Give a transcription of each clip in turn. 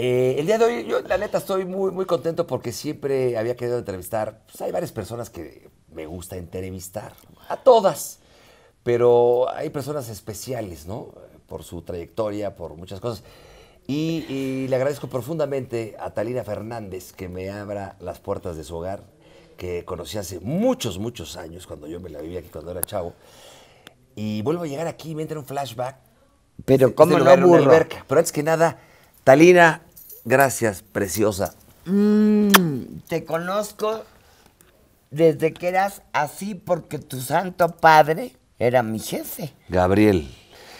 Eh, el día de hoy, yo la neta estoy muy, muy contento porque siempre había querido entrevistar. Pues hay varias personas que me gusta entrevistar, a todas, pero hay personas especiales, ¿no? Por su trayectoria, por muchas cosas. Y, le agradezco profundamente a Talina Fernández que me abra las puertas de su hogar, que conocí hace muchos, muchos años, cuando yo me la vivía aquí, cuando era chavo. Y vuelvo a llegar aquí me entra un flashback. Pero, ¿cómo no, Pero antes que nada, Talina, Gracias, preciosa. Mm, te conozco desde que eras así porque tu santo padre era mi jefe. Gabriel.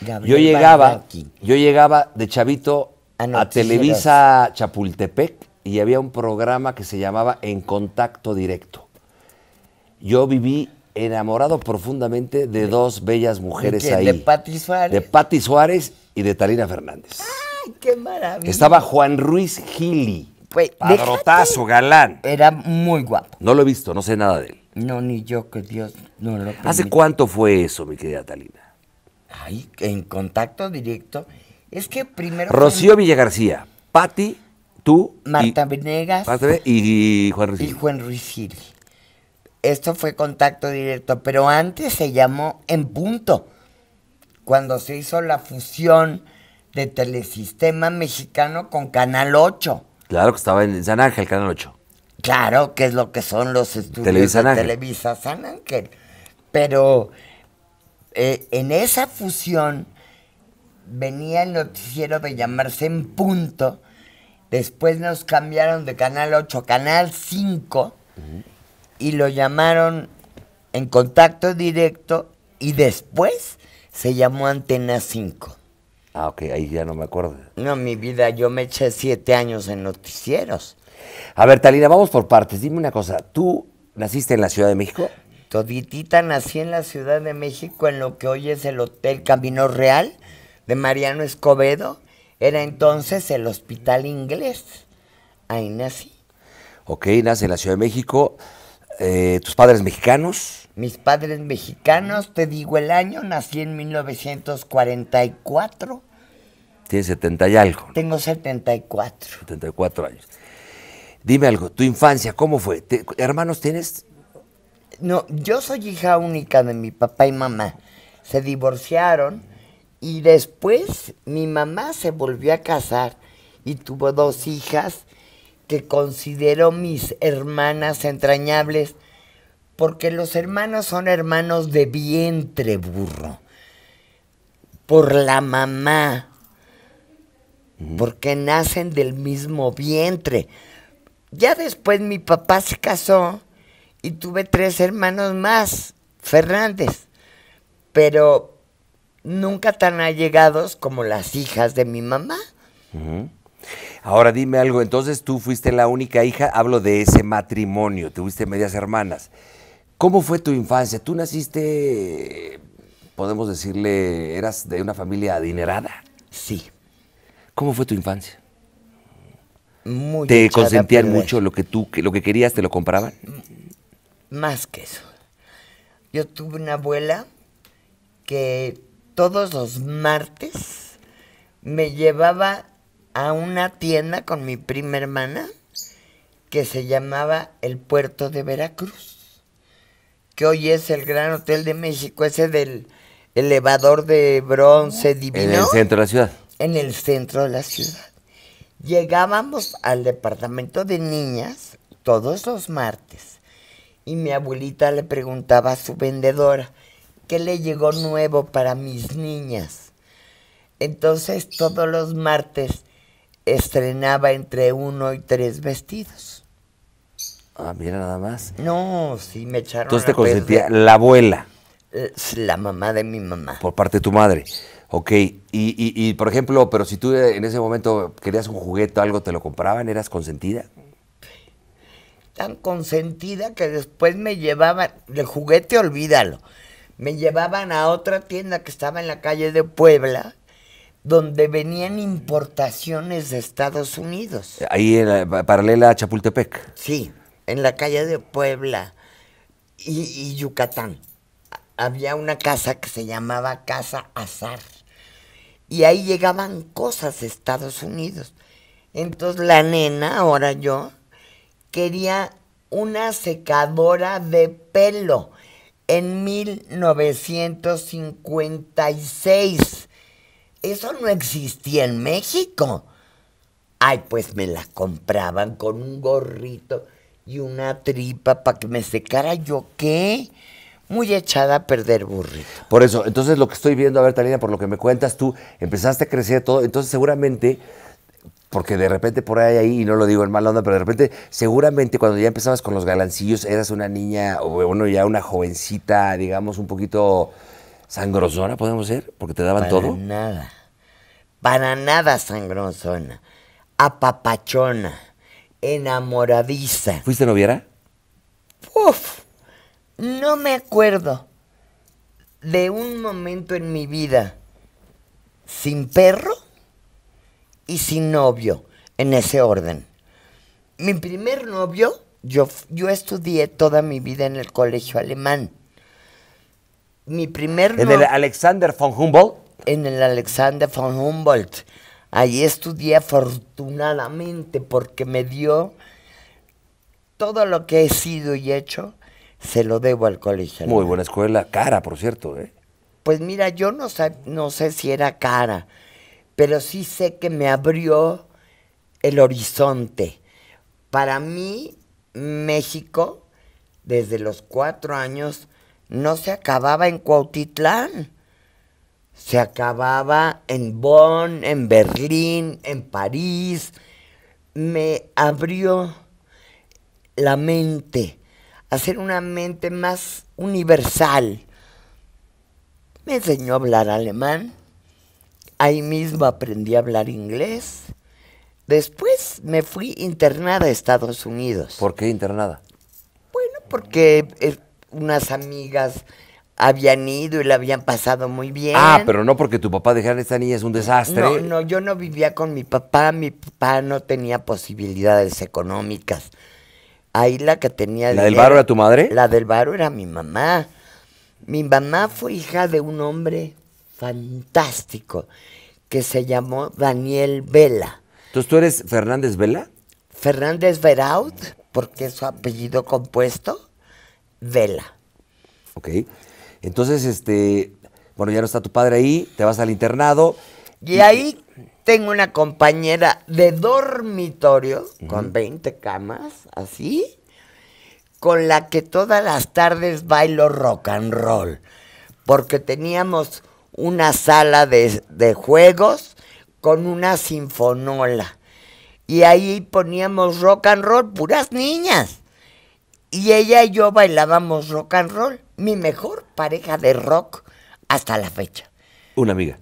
yo llegaba, yo llegaba de chavito a, Televisa Chapultepec y había un programa que se llamaba En Contacto Directo. Yo viví enamorado profundamente de dos bellas mujeres ¿De ahí. De Patti Suárez. De Suárez y de Talina Fernández. Estaba Juan Ruiz Gili. Pues, Padrotazo, galán. Era muy guapo. No lo he visto, no sé nada de él. No, ni yo, que Dios no lo ¿Hace cuánto fue eso, mi querida Talina? Ay, en contacto directo. Es que primero... Rocío Villagarcía, Pati, tú... Marta y... Venegas. y, Juan Ruiz Y Juan Ruiz Gili. Esto fue contacto directo, pero antes se llamó En Punto, cuando se hizo la fusión de Telesistema Mexicano con Canal 8. Claro, que estaba en San Ángel, Canal 8. Claro, que es lo que son los estudios de Televisa San Ángel. Pero eh, en esa fusión venía el noticiero de llamarse En Punto. Después nos cambiaron de Canal 8 a Canal 5 y lo llamaron En Contacto Directo y después se llamó Antena 5. Ah, ok, ahí ya no me acuerdo. No, mi vida, yo me eché siete años en noticieros. A ver, Talina, vamos por partes. Dime una cosa, ¿tú naciste en la Ciudad de México? Toditita nací en la Ciudad de México, en lo que hoy es el Hotel Camino Real de Mariano Escobedo. Era entonces el Hospital Inglés. Ahí nací. Ok, nace en la Ciudad de México. Eh, ¿Tus padres mexicanos? Mis padres mexicanos, te digo el año, nací en 1944. Tienes 70 y algo. Tengo 74. 74 años. Dime algo, tu infancia, ¿cómo fue? ¿Hermanos tienes? No, yo soy hija única de mi papá y mamá. Se divorciaron y después mi mamá se volvió a casar y tuvo dos hijas que considero mis hermanas entrañables porque los hermanos son hermanos de vientre burro. Por la mamá, porque nacen del mismo vientre. Ya después mi papá se casó y tuve tres hermanos más, Fernández, pero nunca tan allegados como las hijas de mi mamá. Ahora dime algo, entonces tú fuiste la única hija, hablo de ese matrimonio, tuviste medias hermanas. ¿Cómo fue tu infancia? ¿Tú naciste, eh, podemos decirle, eras de una familia adinerada? Sí. ¿Cómo fue tu infancia? ¿Te consentían mucho lo que tú, lo que querías, te lo compraban? Más que eso. Yo tuve una abuela que todos los martes me llevaba a una tienda con mi prima hermana que se llamaba El Puerto de Veracruz, que hoy es el Gran Hotel de México, ese del elevador de bronce divino. En el centro de la ciudad en el centro de la ciudad. Llegábamos al departamento de niñas todos los martes y mi abuelita le preguntaba a su vendedora qué le llegó nuevo para mis niñas. Entonces todos los martes estrenaba entre uno y tres vestidos. Ah, mira nada más. No, sí, me echaron. Entonces te consentía la abuela. Eh, la mamá de mi mamá. Por parte de tu madre. Ok, y, y, por ejemplo, pero si tú eh, en ese momento querías un juguete o algo, ¿te lo compraban? ¿Eras consentida? Tan consentida que después me llevaban, de juguete olvídalo, me llevaban a otra tienda que estaba en la calle de Puebla, donde venían importaciones de Estados Unidos. Ahí en paralela a Chapultepec. Sí, en la calle de Puebla y Yucatán. Había una casa que se llamaba Casa Azar y ahí llegaban cosas Estados Unidos. Entonces la nena, ahora yo, quería una secadora de pelo en 1956. Eso no existía en México. Ay, pues me la compraban con un gorrito y una tripa para que me secara yo qué muy echada a perder burrito. Por eso, entonces lo que estoy viendo, a ver, Talina, por lo que me cuentas, tú empezaste a crecer todo, entonces seguramente, porque de repente por ahí, ahí y no lo digo en mala onda, pero de repente, seguramente cuando ya empezabas con los galancillos, eras una niña, o bueno, ya una jovencita, digamos, un poquito sangrosona, podemos decir? porque te daban todo. Para nada, para nada sangrosona, apapachona, enamoradiza. ¿Fuiste noviera? Uf no me acuerdo de un momento en mi vida sin perro y sin novio, en ese orden. Mi primer novio, yo, yo estudié toda mi vida en el colegio alemán. Mi primer novio... ¿En el Alexander von Humboldt? En el Alexander von Humboldt. Ahí estudié afortunadamente porque me dio todo lo que he sido y hecho se lo debo al colegio. Muy buena escuela, cara, por cierto. ¿eh? Pues mira, yo no, sé, no sé si era cara, pero sí sé que me abrió el horizonte. Para mí, México, desde los cuatro años, no se acababa en Cuautitlán. Se acababa en Bonn, en Berlín, en París. Me abrió la mente hacer una mente más universal. Me enseñó a hablar alemán, ahí mismo aprendí a hablar inglés. Después me fui internada a Estados Unidos. ¿Por qué internada? Bueno, porque eh, unas amigas habían ido y la habían pasado muy bien. Ah, pero no porque tu papá dejara a esta niña es un desastre. No, no, yo no vivía con mi papá, mi papá no tenía posibilidades económicas. Ahí la que tenía... ¿La del varo era tu madre? La del varo era mi mamá. Mi mamá fue hija de un hombre fantástico que se llamó Daniel Vela. Entonces, ¿tú eres Fernández Vela? Fernández Veraud, porque es su apellido compuesto, Vela. Ok. Entonces, este, bueno, ya no está tu padre ahí, te vas al internado. y ahí tengo una compañera de dormitorio con 20 camas, así, con la que todas las tardes bailo rock and roll, porque teníamos una sala de, de juegos con una sinfonola. Y ahí poníamos rock and roll, puras niñas. Y ella y yo bailábamos rock and roll, mi mejor pareja de rock hasta la fecha. Una amiga.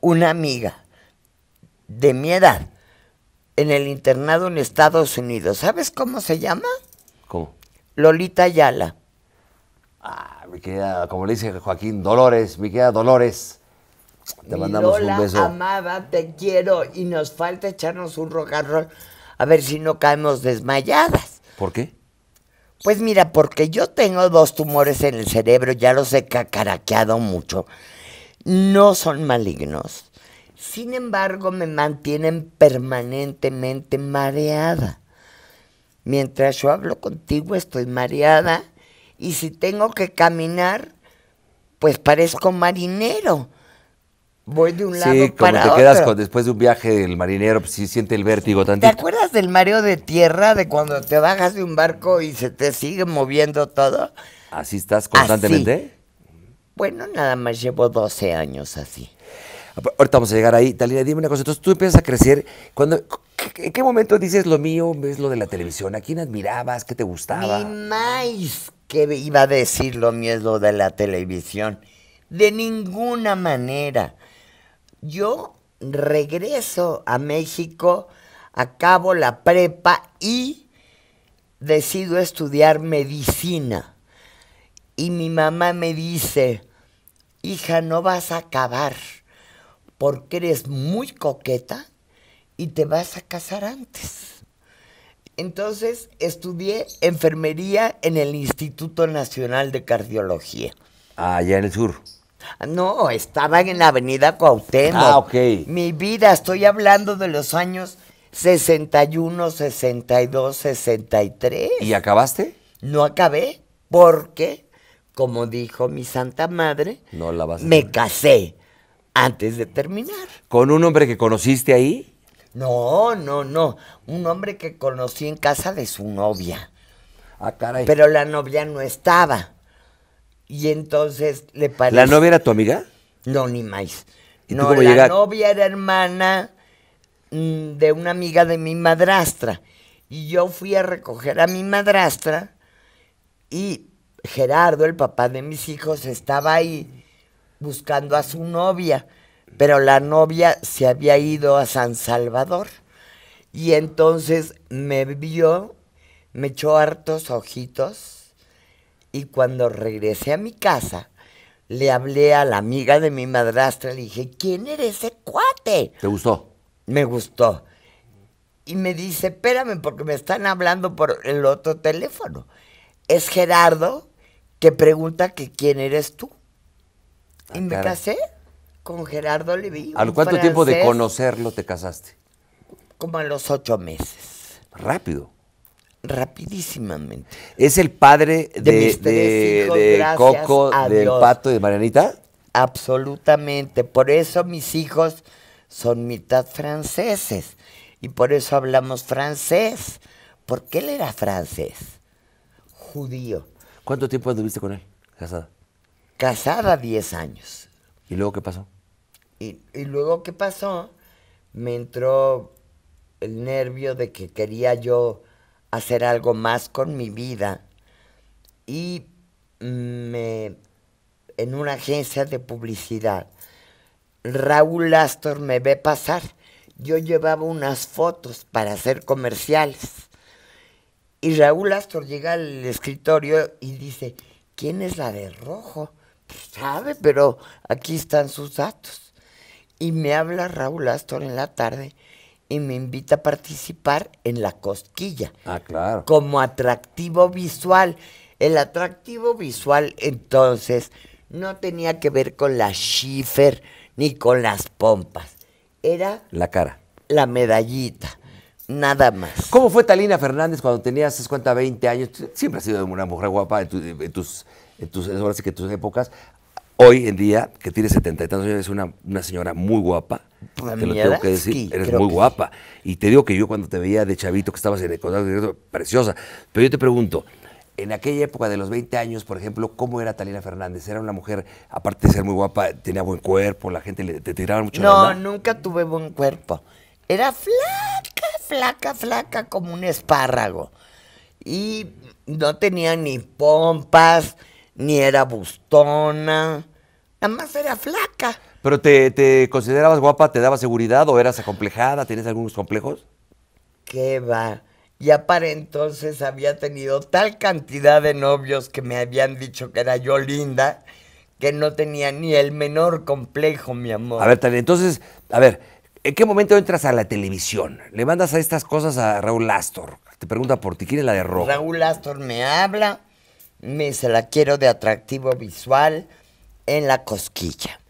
Una amiga de mi edad en el internado en Estados Unidos. ¿Sabes cómo se llama? ¿Cómo? Lolita Ayala. Ah, mi querida, como le dice Joaquín, Dolores, mi querida Dolores. Te mandamos un beso. amada, te quiero y nos falta echarnos un rock a ver si no caemos desmayadas. ¿Por qué? Pues mira, porque yo tengo dos tumores en el cerebro, ya los he cacaraqueado mucho. No son malignos, sin embargo, me mantienen permanentemente mareada. Mientras yo hablo contigo estoy mareada y si tengo que caminar, pues parezco marinero. Voy de un lado para otro. Sí, como te quedas después de un viaje del marinero, pues siente el vértigo tanto. ¿Te acuerdas del mareo de tierra, de cuando te bajas de un barco y se te sigue moviendo todo? ¿Así estás constantemente? Bueno, nada más llevo 12 años así. Ahorita vamos a llegar ahí. Talina, dime una cosa. Entonces tú empiezas a crecer. Cuando, ¿En qué momento dices lo mío ves lo de la televisión? ¿A quién admirabas? ¿Qué te gustaba? Ni más que iba a decir lo mío es lo de la televisión. De ninguna manera. Yo regreso a México, acabo la prepa y decido estudiar medicina. Y mi mamá me dice, hija, no vas a acabar porque eres muy coqueta y te vas a casar antes. Entonces estudié enfermería en el Instituto Nacional de Cardiología. Ah, allá en el sur. No, estaba en la avenida Cuauhtémoc. Ah, ok. Mi vida, estoy hablando de los años 61, 62, 63. ¿Y acabaste? No acabé, porque, como dijo mi santa madre, me casé antes de terminar. ¿Con un hombre que conociste ahí? No, no, no. Un hombre que conocí en casa de su novia. Ah, caray. Pero la novia no estaba. Y entonces le pareció. ¿La novia era tu amiga? No, ni más. no, la novia era hermana mm, de una amiga de mi madrastra. Y yo fui a recoger a mi madrastra y Gerardo, el papá de mis hijos, estaba ahí buscando a su novia, pero la novia se había ido a San Salvador. Y entonces me vio, me echó hartos ojitos y cuando regresé a mi casa, le hablé a la amiga de mi madrastra, le dije, ¿quién eres ese cuate? ¿Te gustó? Me gustó. Y me dice, espérame, porque me están hablando por el otro teléfono. Es Gerardo que pregunta que quién eres tú y me casé con Gerardo Levy. ¿Al cuánto tiempo de conocerlo te casaste? Como a los ocho meses. Rápido. Rapidísimamente. ¿Es el padre de, de, de, Coco, del Pato y de Marianita? Absolutamente. Por eso mis hijos son mitad franceses. Y por eso hablamos francés. Porque él era francés. Judío. ¿Cuánto tiempo anduviste con él, casada? casada 10 años. ¿Y luego qué pasó? Y, luego qué pasó, me entró el nervio de que quería yo hacer algo más con mi vida y me en una agencia de publicidad Raúl Astor me ve pasar. Yo llevaba unas fotos para hacer comerciales. Y Raúl Astor llega al escritorio y dice, ¿quién es la de rojo? Pues, sabe, pero aquí están sus datos. Y me habla Raúl Astor en la tarde y me invita a participar en la cosquilla. Ah, claro. Como atractivo visual. El atractivo visual entonces no tenía que ver con la schiffer ni con las pompas. Era la cara. La medallita. Nada más. ¿Cómo fue Talina Fernández cuando tenías 50, 20 años? Siempre ha sido una mujer guapa en tus en tus, ahora sí que tus épocas, hoy en día, que tiene setenta y tantos años, es una, señora muy guapa. Pues, te lo tengo que decir, eres muy guapa. Y te digo que yo cuando te veía de chavito que estabas en el condado, preciosa. Pero yo te pregunto, en aquella época de los 20 años, por ejemplo, ¿cómo era Talina Fernández? Era una mujer, aparte de ser muy guapa, tenía buen cuerpo, la gente le, te tiraba mucho No, nunca tuve buen cuerpo. Era flaca, flaca, flaca, como un espárrago. Y no tenía ni pompas, ni era bustona, nada más era flaca. ¿Pero te, considerabas guapa, te daba seguridad o eras acomplejada? ¿Tienes algunos complejos? ¿Qué va? Ya para entonces había tenido tal cantidad de novios que me habían dicho que era yo linda que no tenía ni el menor complejo, mi amor. A ver, entonces, a ver, ¿en qué momento entras a la televisión? Le mandas a estas cosas a Raúl Astor. Te pregunta por ti, ¿quién es la de rojo? Raúl Astor me habla, me se la quiero de atractivo visual en la cosquilla.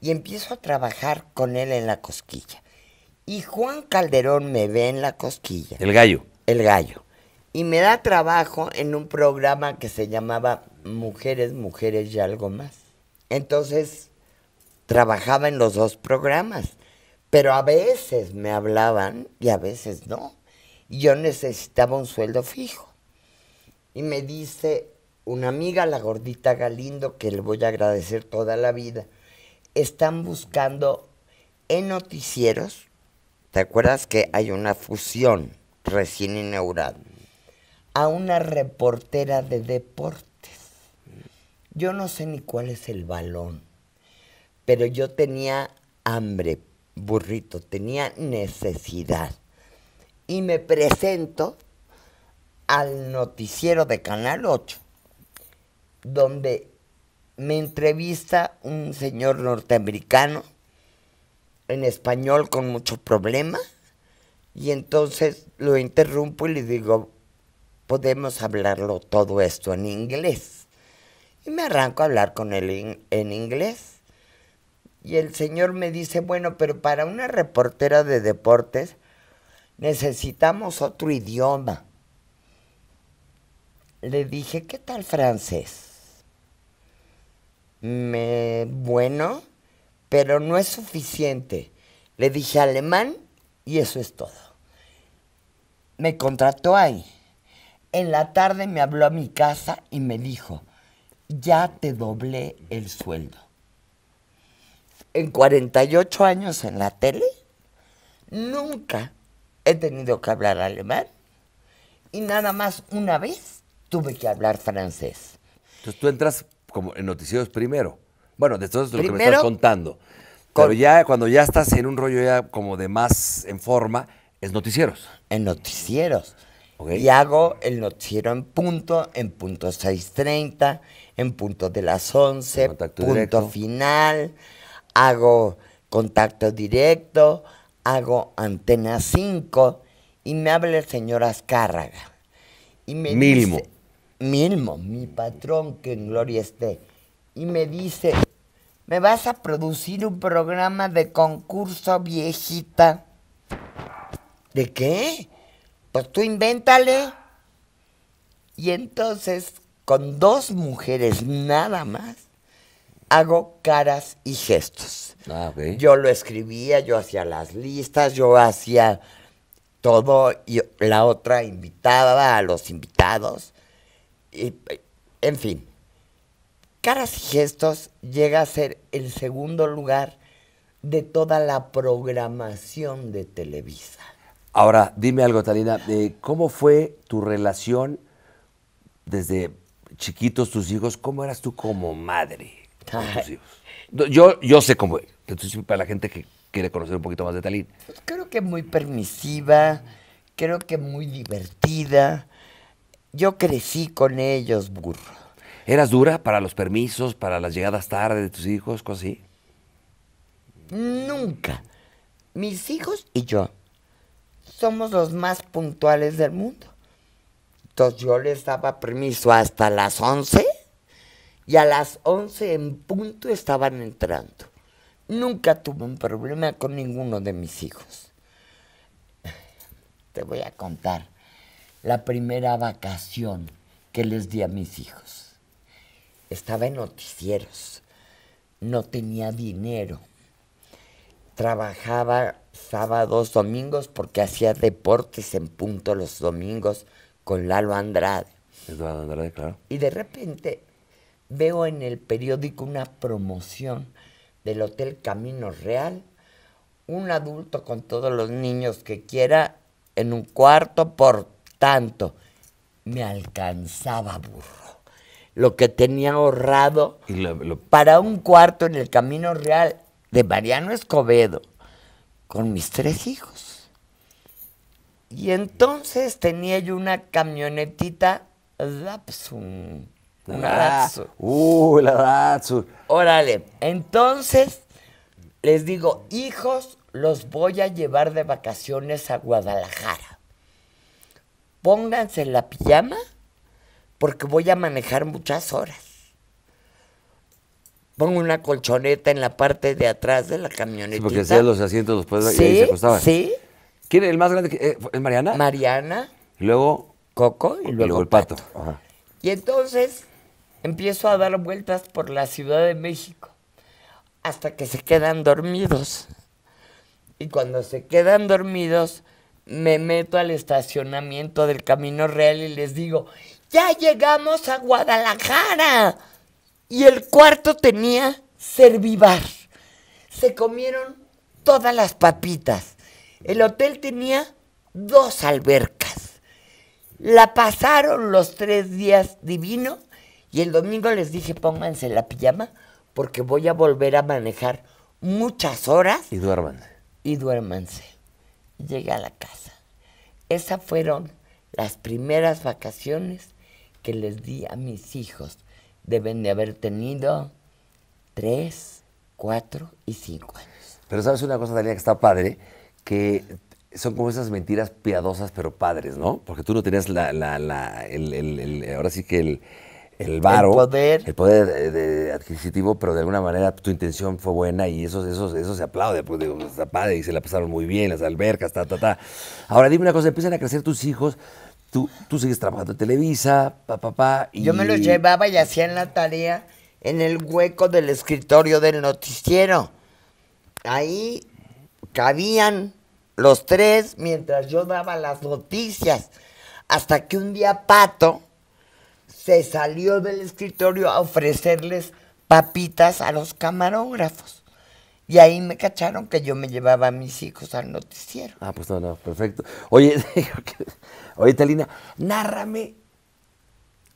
Y empiezo a trabajar con él en la cosquilla. Y Juan Calderón me ve en la cosquilla. El gallo. El gallo. Y me da trabajo en un programa que se llamaba Mujeres, Mujeres y algo más. Entonces, trabajaba en los dos programas. Pero a veces me hablaban y a veces no. Yo necesitaba un sueldo fijo. Y me dice, una amiga, la gordita Galindo, que le voy a agradecer toda la vida, están buscando en noticieros, ¿te acuerdas que hay una fusión recién inaugurada? A una reportera de deportes. Yo no sé ni cuál es el balón, pero yo tenía hambre, burrito, tenía necesidad. Y me presento al noticiero de Canal 8 donde me entrevista un señor norteamericano en español con mucho problema y entonces lo interrumpo y le digo, podemos hablarlo todo esto en inglés. Y me arranco a hablar con él en inglés. Y el señor me dice, bueno, pero para una reportera de deportes necesitamos otro idioma. Le dije, ¿qué tal francés? me, bueno, pero no es suficiente. Le dije alemán y eso es todo. Me contrató ahí. En la tarde me habló a mi casa y me dijo, ya te doblé el sueldo. En 48 años en la tele, nunca he tenido que hablar alemán y nada más una vez tuve que hablar francés. Entonces tú entras como en noticieros primero. Bueno, de todo lo que me estás contando. pero ya cuando ya estás en un rollo ya como de más en forma, es noticieros. En noticieros. Y hago el noticiero en punto, en punto 6.30, en punto de las 11, punto final, hago contacto directo, hago antena 5 y me habla el señor Azcárraga. Y me Mínimo. Dice, Mismo, mi patrón, que en gloria esté, y me dice, ¿me vas a producir un programa de concurso viejita? ¿De qué? Pues tú invéntale. Y entonces, con dos mujeres nada más, hago caras y gestos. Ah, yo lo escribía, yo hacía las listas, yo hacía todo y la otra invitaba a los invitados en fin, Caras y Gestos llega a ser el segundo lugar de toda la programación de Televisa. Ahora, dime algo, Talina, ¿cómo fue tu relación desde chiquitos tus hijos? ¿Cómo eras tú como madre tus hijos? Yo, yo sé cómo Entonces, para la gente que quiere conocer un poquito más de Talín. Pues, creo que muy permisiva, creo que muy divertida, yo crecí con ellos, burro. ¿Eras dura para los permisos, para las llegadas tarde de tus hijos, cosas así? Nunca. Mis hijos y yo somos los más puntuales del mundo. Entonces yo les daba permiso hasta las 11 y a las 11 en punto estaban entrando. Nunca tuve un problema con ninguno de mis hijos. Te voy a contar la primera vacación que les di a mis hijos. Estaba en noticieros, no tenía dinero, trabajaba sábados, domingos, porque hacía deportes en punto los domingos con Lalo Andrade. Andrade, Y de repente veo en el periódico una promoción del Hotel Camino Real, un adulto con todos los niños que quiera en un cuarto por tanto. Me alcanzaba, burro, lo que tenía ahorrado para un cuarto en el Camino Real de Mariano Escobedo con mis tres hijos. Y entonces tenía yo una camionetita Una ah, Uh, la Datsun. Órale, entonces les digo, hijos, los voy a llevar de vacaciones a Guadalajara pónganse la pijama porque voy a manejar muchas horas. Pongo una colchoneta en la parte de atrás de la camioneta. porque hacían los asientos, los y se acostaban. Sí. ¿Quién es el más grande? ¿Es eh, Mariana? Mariana. luego. Coco y luego, el pato. Y entonces empiezo a dar vueltas por la Ciudad de México hasta que se quedan dormidos. Y cuando se quedan dormidos, me meto al estacionamiento del Camino Real y les digo, ya llegamos a Guadalajara. Y el cuarto tenía servivar. Se comieron todas las papitas. El hotel tenía dos albercas. La pasaron los tres días divino y el domingo les dije pónganse la pijama porque voy a volver a manejar muchas horas. Y duérmanse. Y duérmanse llegué a la casa. Esas fueron las primeras vacaciones que les di a mis hijos. Deben de haber tenido tres, cuatro y cinco años. Pero sabes una cosa, Daniela, que está padre, que son como esas mentiras piadosas pero padres, ¿no? Porque tú no tenías la, ahora sí que el, el varo, el poder, poder eh, adquisitivo, pero de alguna manera tu intención fue buena y eso, eso se aplaude, pues digo, está padre y se la pasaron muy bien, las albercas, ta, ta, ta. Ahora dime una cosa, empiezan a crecer tus hijos, tú, tú sigues trabajando en Televisa, papá, pa, y... Yo me los llevaba y hacían la tarea en el hueco del escritorio del noticiero. Ahí cabían los tres mientras yo daba las noticias, hasta que un día Pato se salió del escritorio a ofrecerles papitas a los camarógrafos. Y ahí me cacharon que yo me llevaba a mis hijos al noticiero. Ah, pues no, no, perfecto. Oye, oye, Talina, nárrame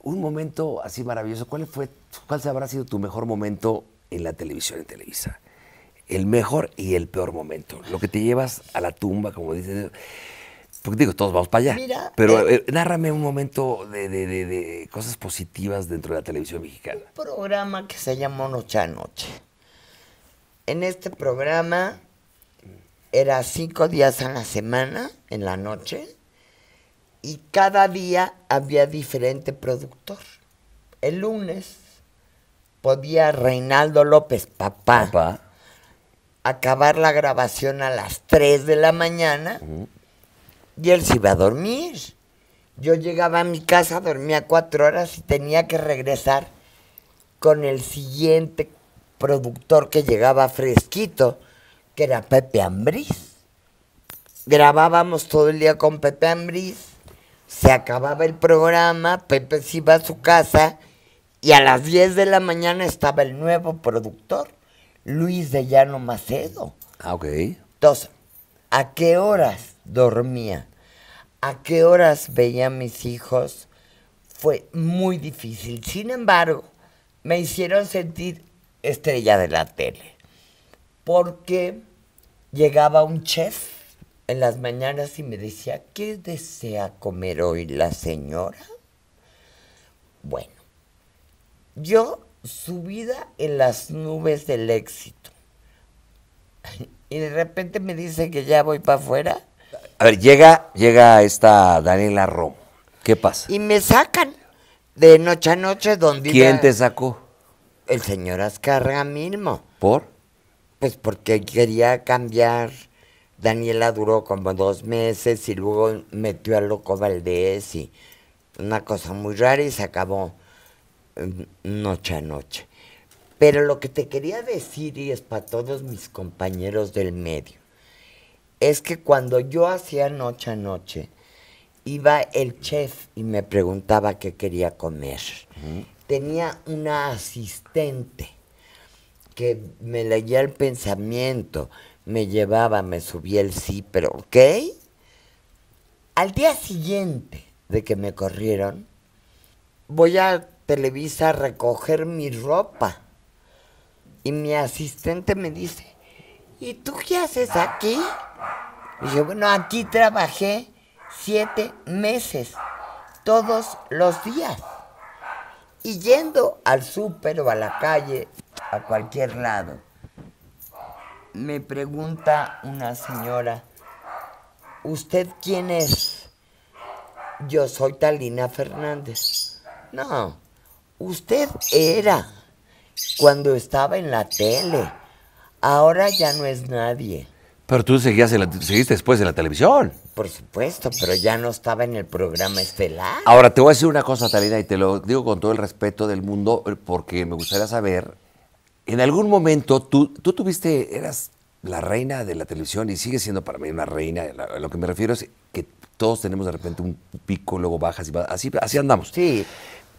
un momento así maravilloso. ¿Cuál fue, cuál habrá sido tu mejor momento en la televisión, en Televisa? El mejor y el peor momento. Lo que te llevas a la tumba, como dicen. Porque digo, todos vamos para allá. Pero eh, eh, nárrame un momento de, cosas positivas dentro de la televisión mexicana. Un programa que se llamó Noche a Noche. En este programa era cinco días a la semana, en la noche, y cada día había diferente productor. El lunes podía Reinaldo López, papá, acabar la grabación a las 3 de la mañana y él se iba a dormir. Yo llegaba a mi casa, dormía cuatro horas y tenía que regresar con el siguiente productor que llegaba fresquito, que era Pepe Ambriz. Grabábamos todo el día con Pepe Ambriz, se acababa el programa, Pepe se iba a su casa y a las diez de la mañana estaba el nuevo productor, Luis de Llano Macedo. Ah, ok. Entonces, a qué horas dormía, a qué horas veía a mis hijos, fue muy difícil. Sin embargo, me hicieron sentir estrella de la tele, porque llegaba un chef en las mañanas y me decía, ¿qué desea comer hoy la señora? Bueno, yo subida en las nubes del éxito y de repente me dice que ya voy para afuera. A ver, llega, llega esta Daniela Romo. ¿Qué pasa? Y me sacan de noche a noche donde... ¿Quién te sacó? El señor Azcarga mismo. ¿Por? Pues porque quería cambiar. Daniela duró como dos meses y luego metió a Loco Valdés y una cosa muy rara y se acabó noche a noche. Pero lo que te quería decir, y es para todos mis compañeros del medio, es que cuando yo hacía noche a noche, iba el chef y me preguntaba qué quería comer. Tenía una asistente que me leía el pensamiento, me llevaba, me subía el sí, pero ¿ok? Al día siguiente de que me corrieron, voy a Televisa a recoger mi ropa y mi asistente me dice, ¿y tú qué haces aquí? Y yo, bueno, aquí trabajé siete meses, todos los días. Y yendo al súper o a la calle, a cualquier lado, me pregunta una señora, ¿usted quién es? Yo soy Talina Fernández. No, usted era cuando estaba en la tele. Ahora ya no es nadie. Pero tú seguías seguiste después en la televisión. Por supuesto, pero ya no estaba en el programa estelar. Ahora te voy a decir una cosa, Talina, y te lo digo con todo el respeto del mundo, porque me gustaría saber, en algún momento tú, tú tuviste, eras la reina de la televisión y sigue siendo para mí una reina. lo que me refiero es que todos tenemos de repente un pico, luego bajas y Así, así andamos. Sí.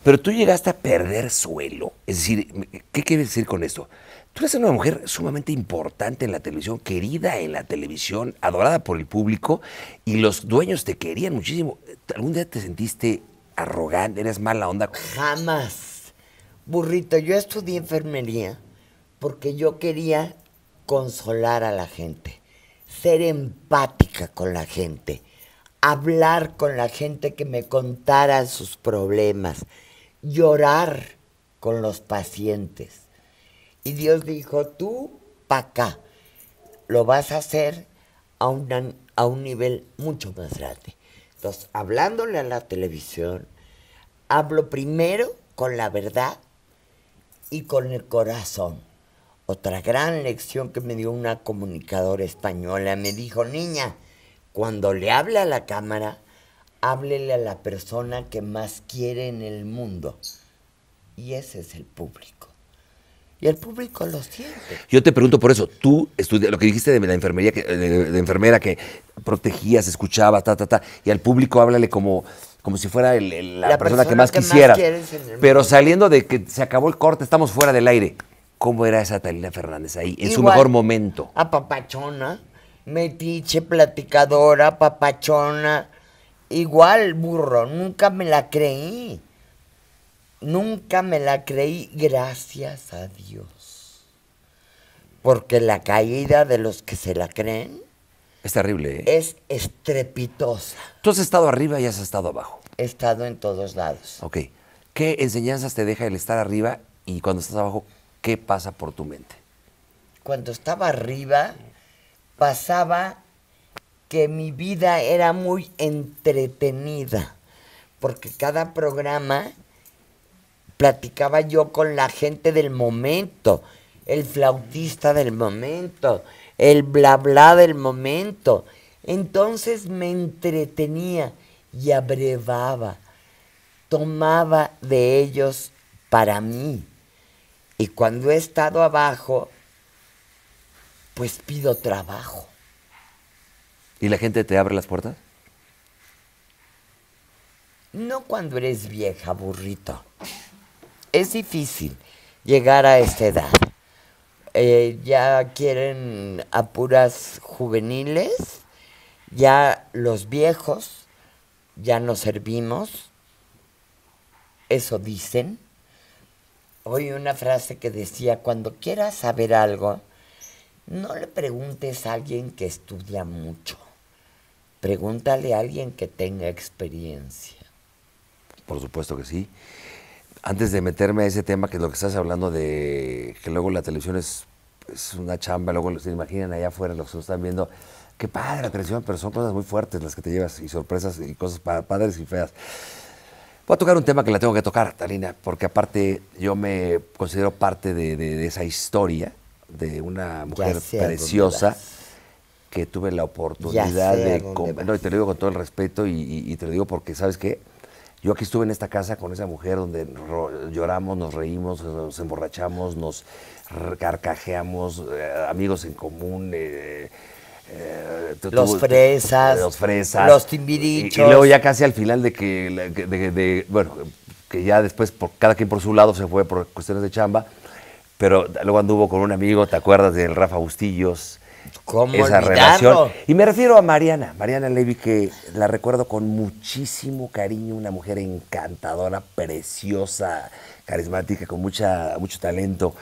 Pero tú llegaste a perder suelo. Es decir, ¿qué quieres decir con esto? Tú eres una mujer sumamente importante en la televisión, querida en la televisión, adorada por el público, y los dueños te querían muchísimo. ¿Algún día te sentiste arrogante? ¿Eres mala onda? Jamás. Burrito, yo estudié enfermería porque yo quería consolar a la gente, ser empática con la gente, hablar con la gente que me contara sus problemas llorar con los pacientes. Y Dios dijo, tú pa' acá, lo vas a hacer a, a un nivel mucho más grande. Entonces, hablándole a la televisión, hablo primero con la verdad y con el corazón. Otra gran lección que me dio una comunicadora española me dijo, niña, cuando le habla a la cámara, háblele a la persona que más quiere en el mundo. Y ese es el público. Y el público lo siente. Yo te pregunto por eso, tú estudias, lo que dijiste de la enfermería, de, enfermera que protegías, escuchabas, ta, ta, ta, y al público háblale como, como si fuera la, persona, que más quisiera. Pero saliendo de que se acabó el corte, estamos fuera del aire. ¿Cómo era esa Talina Fernández ahí, en su mejor momento? A metiche, platicadora, papachona Igual, burro, nunca me la creí. Nunca me la creí, gracias a Dios. Porque la caída de los que se la creen es terrible. ¿eh? Es estrepitosa. Tú has estado arriba y has estado abajo. He estado en todos lados. Ok. ¿Qué enseñanzas te deja el estar arriba y cuando estás abajo, qué pasa por tu mente? Cuando estaba arriba, pasaba que mi vida era muy entretenida, porque cada programa platicaba yo con la gente del momento, el flautista del momento, el bla bla del momento. Entonces me entretenía y abrevaba, tomaba de ellos para mí. Y cuando he estado abajo, pues pido trabajo. ¿Y la gente te abre las puertas? No cuando eres vieja, burrito. Es difícil llegar a esta edad. Eh, ya quieren apuras juveniles, ya los viejos, ya nos servimos, eso dicen. Oí una frase que decía, cuando quieras saber algo, no le preguntes a alguien que estudia mucho. Pregúntale a alguien que tenga experiencia. Por supuesto que sí. Antes de meterme a ese tema, que es lo que estás hablando de que luego la televisión es, una chamba, luego se imaginan allá afuera los que están viendo, qué padre la televisión, pero son cosas muy fuertes las que te llevas y sorpresas y cosas padres y feas. Voy a tocar un tema que la tengo que tocar, Talina, porque aparte yo me considero parte de, de esa historia de una mujer preciosa tuve la oportunidad de... No, y te lo digo con todo el respeto y, te lo digo porque, ¿sabes qué? Yo aquí estuve en esta casa con esa mujer donde lloramos, nos reímos, nos emborrachamos, nos carcajeamos, eh, amigos en común. Eh, eh, los fresas. Los fresas. Los timbirichos. Y, luego ya casi al final de que, bueno, que ya después por, cada quien por su lado se fue por cuestiones de chamba, pero luego anduvo con un amigo, ¿te acuerdas del Rafa Bustillos? esa relación. Y me refiero a Mariana, Mariana Levy, que la recuerdo con muchísimo cariño, una mujer encantadora, preciosa, carismática, con mucha, mucho talento.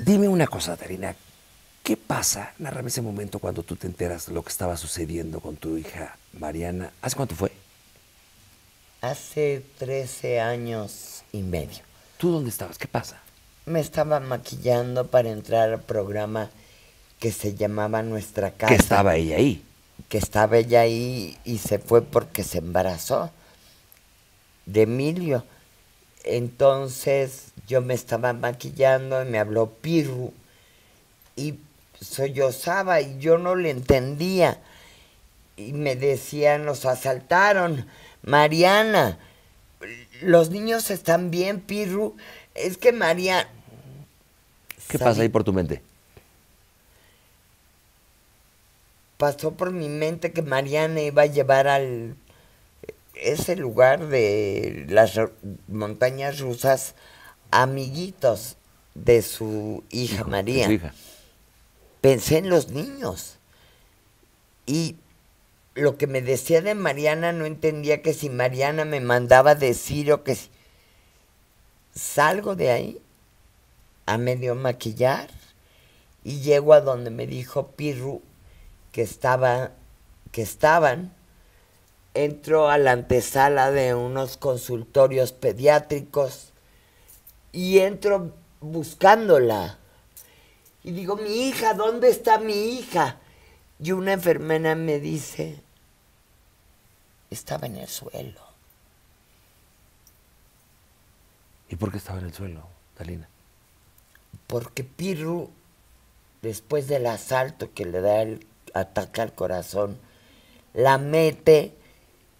Dime una cosa, Tarina, ¿qué pasa? Narrame ese momento cuando tú te enteras de lo que estaba sucediendo con tu hija Mariana. ¿Hace cuánto fue? Hace 13 años y medio. ¿Tú dónde estabas? ¿Qué pasa? me estaba maquillando para entrar al programa que se llamaba Nuestra Casa. Que estaba ella ahí. Que estaba ella ahí y se fue porque se embarazó de Emilio. Entonces yo me estaba maquillando y me habló Pirru y sollozaba y yo no le entendía. Y me decían, nos asaltaron, Mariana, los niños están bien, Pirru. Es que María... ¿Qué pasa ahí por tu mente? Pasó por mi mente que Mariana iba a llevar al ese lugar de las montañas rusas amiguitos de su hija María. Su hija. Pensé en los niños. Y lo que me decía de Mariana no entendía que si Mariana me mandaba decir o que si... Salgo de ahí a medio maquillar y llego a donde me dijo Pirru que estaba que estaban entro a la antesala de unos consultorios pediátricos y entro buscándola. Y digo, mi hija, ¿dónde está mi hija? Y una enfermera me dice, estaba en el suelo. ¿Y por qué estaba en el suelo, Dalina? Porque Piru, después del asalto que le da el ataque al corazón, la mete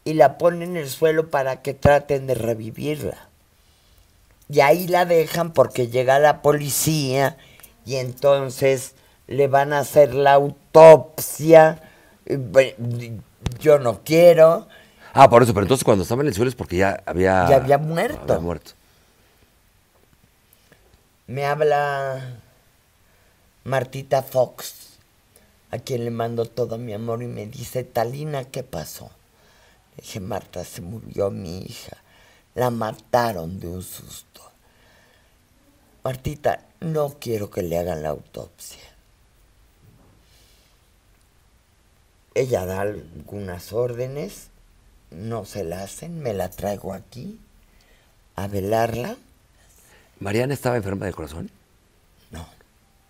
y la pone en el suelo para que traten de revivirla. Y ahí la dejan porque llega la policía y entonces le van a hacer la autopsia. Yo no quiero. Ah, por eso, pero entonces cuando estaba en el suelo es porque ya había... Ya había muerto. Había muerto. Me habla Martita Fox, a quien le mando todo mi amor y me dice, Talina, ¿qué pasó? Le dije, Marta, se murió mi hija. La mataron de un susto. Martita, no quiero que le hagan la autopsia. Ella da algunas órdenes, no se la hacen, me la traigo aquí a velarla ¿Mariana estaba enferma de corazón? No.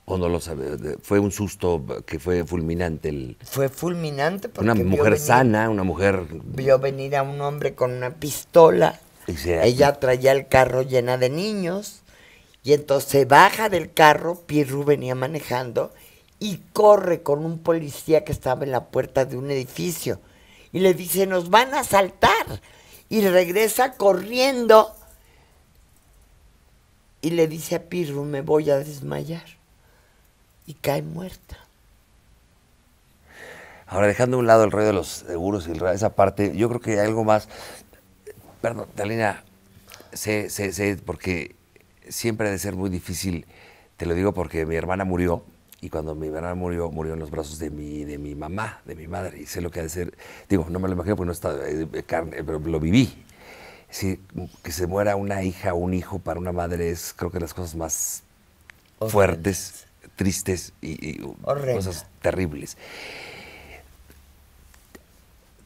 ¿O no lo sabe? Fue un susto que fue fulminante. Fue fulminante porque. Una mujer sana, una mujer. Vio venir a un hombre con una pistola. Ella traía el carro llena de niños. Y entonces se baja del carro, Pierru venía manejando y corre con un policía que estaba en la puerta de un edificio. Y le dice, nos van a asaltar. Y regresa corriendo y le dice a Pirro, me voy a desmayar. Y cae muerta. Ahora, dejando a un lado el rollo de los seguros y esa parte, yo creo que hay algo más. Perdón, Talina, sé, sé, sé, porque siempre ha de ser muy difícil. Te lo digo porque mi hermana murió y cuando mi hermana murió, murió en los brazos de mi, de mi mamá, de mi madre, y sé lo que ha de ser. Digo, no me lo imagino porque no está carne, pero lo viví sí, que se muera una hija o un hijo para una madre es, creo que las cosas más fuertes, tristes y, cosas terribles.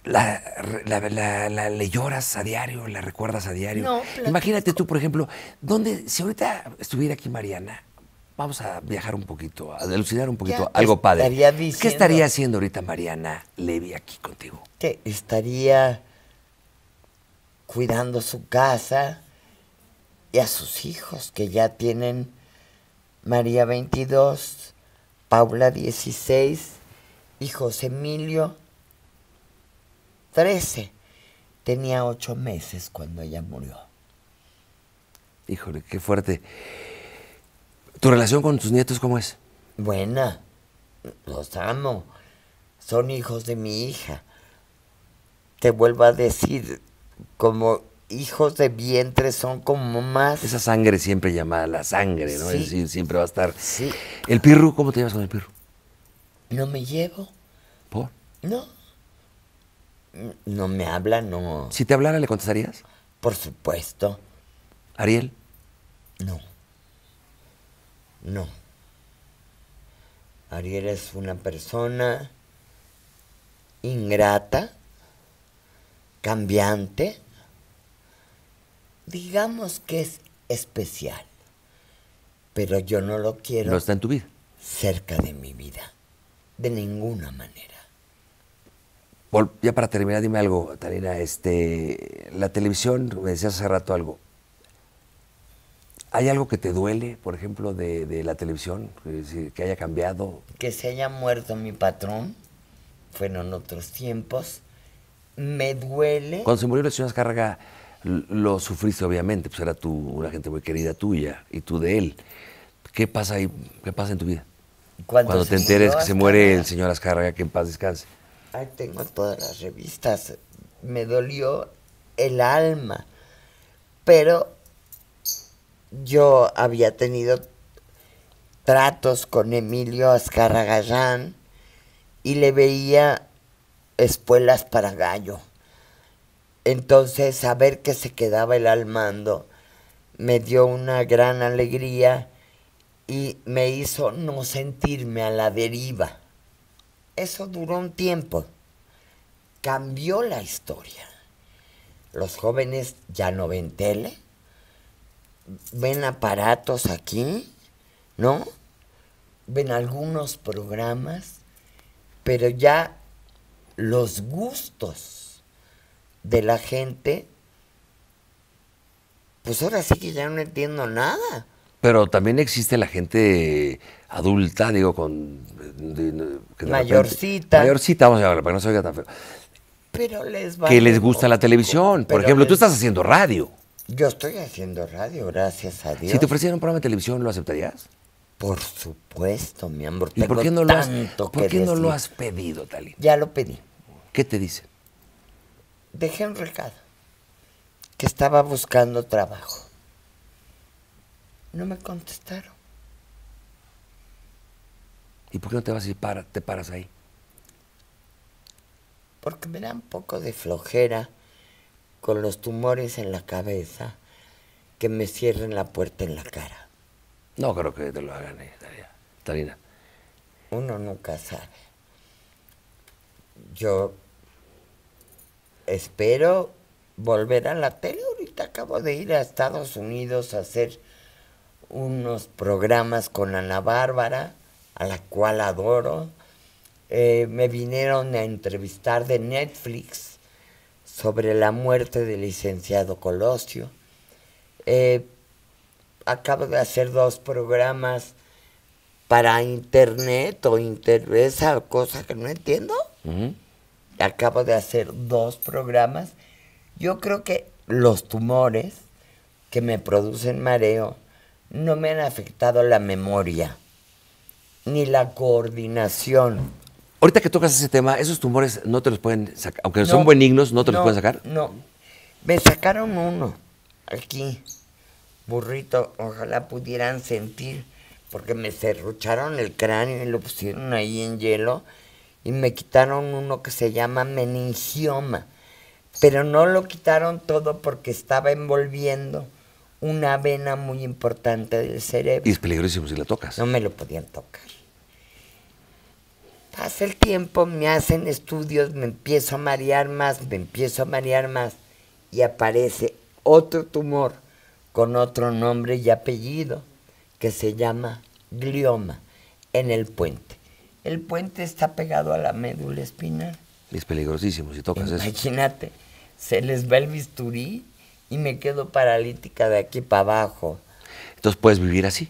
La, la, le lloras a diario, la recuerdas a diario. Imagínate tú, por ejemplo, si ahorita estuviera aquí Mariana, vamos a viajar un poquito, a alucinar un poquito, algo padre. ¿Qué estaría haciendo ahorita Mariana Levy aquí contigo? Que estaría cuidando su casa y a sus hijos que ya tienen María 22, Paula 16 y José Emilio 13. Tenía ocho meses cuando ella murió. Híjole, qué fuerte. ¿Tu relación con tus nietos cómo es? Buena. Los amo. Son hijos de mi hija. Te vuelvo a decir, como hijos de vientre son como más... Esa sangre siempre llamada la sangre, ¿no? Es decir, siempre va a estar... Sí. ¿El pirru, cómo te llevas con el pirru? No me llevo. ¿Por? No. No me habla, no. Si te hablara, ¿le contestarías? Por supuesto. ¿Ariel? No. No. Ariel es una persona ingrata, cambiante digamos que es especial, pero yo no lo quiero. No está en tu vida. Cerca de mi vida, de ninguna manera. ya para terminar, dime algo, Tarina. Este, la televisión, me decías hace rato algo. ¿Hay algo que te duele, por ejemplo, de, la televisión? que haya cambiado. Que se haya muerto mi patrón. Fueron otros tiempos. Me duele. Cuando se murió la señora Escarraga, lo sufriste obviamente, pues era tu una gente muy querida tuya y tú de él. ¿Qué pasa ahí? ¿Qué pasa en tu vida? Cuando, te enteres que se muere el señor Azcárraga, que en paz descanse. Ahí tengo todas las revistas. Me dolió el alma. Pero yo había tenido tratos con Emilio Azcárraga y le veía espuelas para gallo. Entonces saber que se quedaba el al mando me dio una gran alegría y me hizo no sentirme a la deriva. Eso duró un tiempo. Cambió la historia. Los jóvenes ya no ven tele, ven aparatos aquí, ¿no? Ven algunos programas, pero ya los gustos de la gente, pues ahora sí que ya no entiendo nada. Pero también existe la gente adulta, digo, con... mayorcita. mayorcita, vamos a llamarla, para que no se oiga tan feo. Pero les va Que les gusta la televisión. Por ejemplo, tú estás haciendo radio. Yo estoy haciendo radio, gracias a Dios. Si te ofrecieran un programa de televisión, ¿lo aceptarías? Por supuesto, mi amor. ¿Y por qué no, lo has, ¿por no lo has pedido, Talín? Ya lo pedí. ¿Qué te dice? dejé un recado que estaba buscando trabajo. No me contestaron. ¿Y por qué no te vas y para, te paras ahí? Porque me da un poco de flojera con los tumores en la cabeza que me cierren la puerta en la cara. No creo que te lo hagan, eh, Talina. Tarina. Uno nunca sabe. Yo espero volver a la tele. Ahorita acabo de ir a Estados Unidos a hacer unos programas con Ana Bárbara, a la cual adoro. Eh, me vinieron a entrevistar de Netflix sobre la muerte del licenciado Colosio. Eh, acabo de hacer dos programas para internet o Interesa, cosa que no entiendo acabo de hacer dos programas. Yo creo que los tumores que me producen mareo no me han afectado la memoria ni la coordinación. Ahorita que tocas ese tema, esos tumores no te los pueden sacar, aunque son benignos, no te los pueden sacar. No, me sacaron uno aquí, burrito, ojalá pudieran sentir, porque me cerrucharon el cráneo y lo pusieron ahí en hielo y me quitaron uno que se llama meningioma, pero no lo quitaron todo porque estaba envolviendo una vena muy importante del cerebro. Y es peligrosísimo si la tocas. No me lo podían tocar. Pasa el tiempo, me hacen estudios, me empiezo a marear más, me empiezo a marear más y aparece otro tumor con otro nombre y apellido que se llama glioma en el puente. El puente está pegado a la médula espinal. Es peligrosísimo si tocas eso. Imagínate, se les va el bisturí y me quedo paralítica de aquí para abajo. Entonces, ¿puedes vivir así?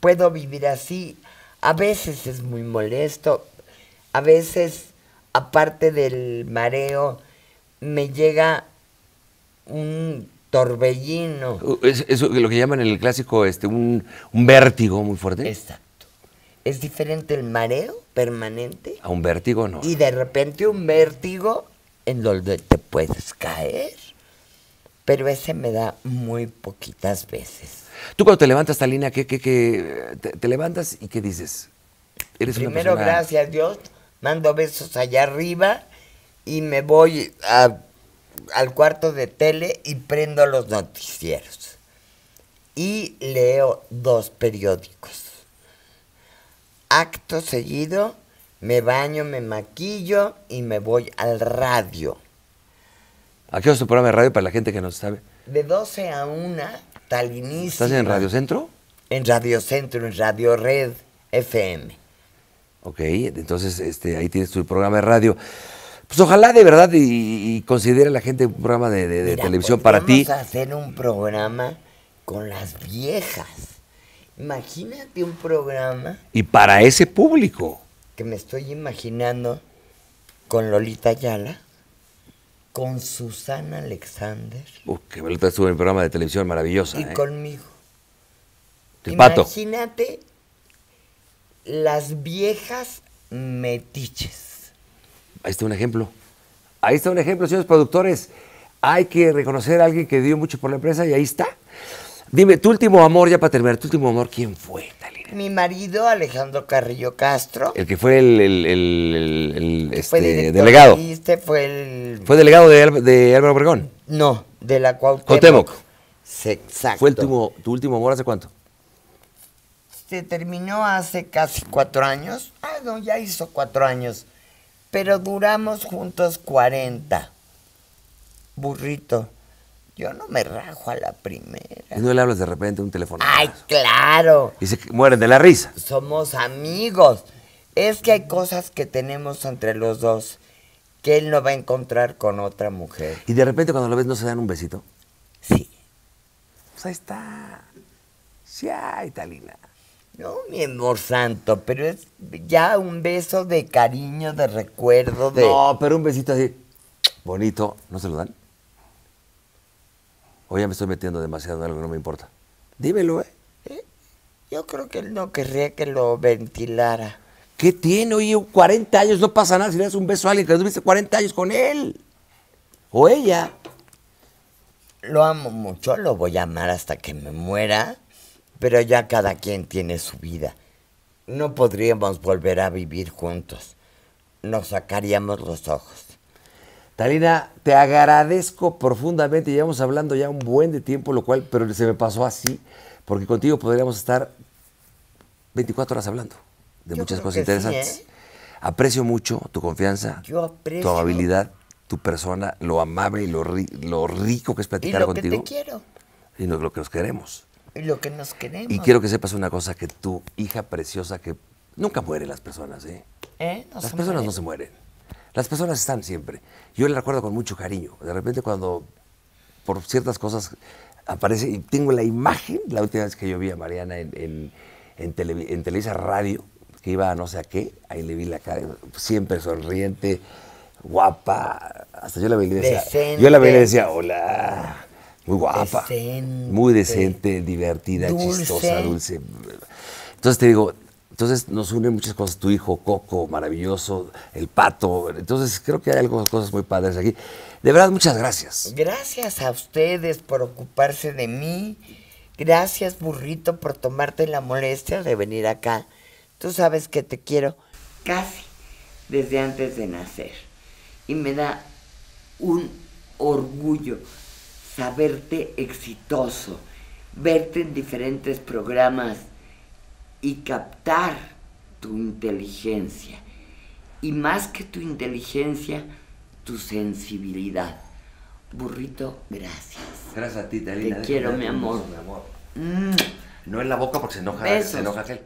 Puedo vivir así. A veces es muy molesto. A veces, aparte del mareo, me llega un torbellino. Uh, eso, es, lo que llaman en el clásico este, un, vértigo muy fuerte. ¿Es diferente el mareo permanente? A un vértigo no. Y de repente un vértigo en donde te puedes caer. Pero ese me da muy poquitas veces. Tú cuando te levantas, Talina, ¿qué, te, levantas y qué dices? Primero, gracias a Dios, mando besos allá arriba y me voy al cuarto de tele y prendo los noticieros. Y leo dos periódicos acto seguido me baño, me maquillo y me voy al radio. ¿A qué es tu programa de radio para la gente que no sabe? De 12 a 1, talinista. ¿Estás en Radio Centro? En Radio Centro, en Radio Red FM. Ok, entonces este, ahí tienes tu programa de radio. Pues ojalá de verdad y, considere la gente un programa de, televisión para ti. Vamos a hacer un programa con las viejas. Imagínate un programa. Y para ese público. Que me estoy imaginando con Lolita Ayala, con Susana Alexander. Uf, que Lolita estuvo en el programa de televisión maravillosa. Y ¿eh? conmigo. Imagínate las viejas metiches. Ahí está un ejemplo. Ahí está un ejemplo, señores productores. Hay que reconocer a alguien que dio mucho por la empresa y ahí está. Dime, tu último amor, ya para terminar, tu último amor, ¿quién fue, Talina? Mi marido, Alejandro Carrillo Castro. El que fue el, el, el, fue este, delegado. fue el... ¿Fue delegado de, Álvaro Obregón? No, de la Cuauhtémoc. Cuauhtémoc. exacto. ¿Fue el tu, último amor hace cuánto? Se terminó hace casi cuatro años. Ah, no, ya hizo cuatro años. Pero duramos juntos cuarenta. Burrito. Yo no me rajo a la primera. ¿Y no le hablas de repente un teléfono? ¡Ay, claro! Y se mueren de la risa. Somos amigos. Es que hay cosas que tenemos entre los dos que él no va a encontrar con otra mujer. ¿Y de repente cuando lo ves no se dan un besito? Sí. Pues ahí está. Sí hay, Talina. No, mi amor santo, pero es ya un beso de cariño, de recuerdo, de... No, pero un besito así bonito, ¿no se lo dan? o ya me estoy metiendo demasiado en algo no me importa. Dímelo, ¿eh? eh yo creo que él no querría que lo ventilara. ¿Qué tiene? Oye, 40 años no pasa nada si le das un beso a alguien que viste 40 años con él. O ella. Lo amo mucho, lo voy a amar hasta que me muera, pero ya cada quien tiene su vida. No podríamos volver a vivir juntos. Nos sacaríamos los ojos. Talina, te agradezco profundamente. Llevamos hablando ya un buen de tiempo, lo cual, pero se me pasó así, porque contigo podríamos estar 24 horas hablando de muchas cosas interesantes. ¿eh? Aprecio mucho tu confianza, tu amabilidad, tu persona, lo amable y lo, rico que es platicar y lo Que te quiero. Y lo que nos queremos. Y lo que nos queremos. Y quiero que sepas una cosa, que tu hija preciosa, que nunca mueren las personas, ¿eh? ¿Eh? las personas no se mueren las personas están siempre. Yo le recuerdo con mucho cariño. De repente cuando por ciertas cosas aparece, y tengo la imagen, la última vez que yo vi a Mariana en, Televisa Radio, que iba a no sé a qué, ahí le vi la cara, siempre sonriente, guapa, hasta yo la veía y decía, yo la hola, muy guapa, muy decente, divertida, chistosa, dulce. Entonces te digo, entonces nos unen muchas cosas, tu hijo, Coco, maravilloso, el pato. Entonces creo que hay algunas cosas muy padres aquí. De verdad, muchas gracias. Gracias a ustedes por ocuparse de mí. Gracias, burrito, por tomarte la molestia de venir acá. Tú sabes que te quiero casi desde antes de nacer. Y me da un orgullo saberte exitoso, verte en diferentes programas y captar tu inteligencia. Y más que tu inteligencia, tu sensibilidad. Burrito, gracias. Gracias a ti, Dalila. Te quiero, mi amor. mi mm. amor. No en la boca porque se enoja, se enoja aquel.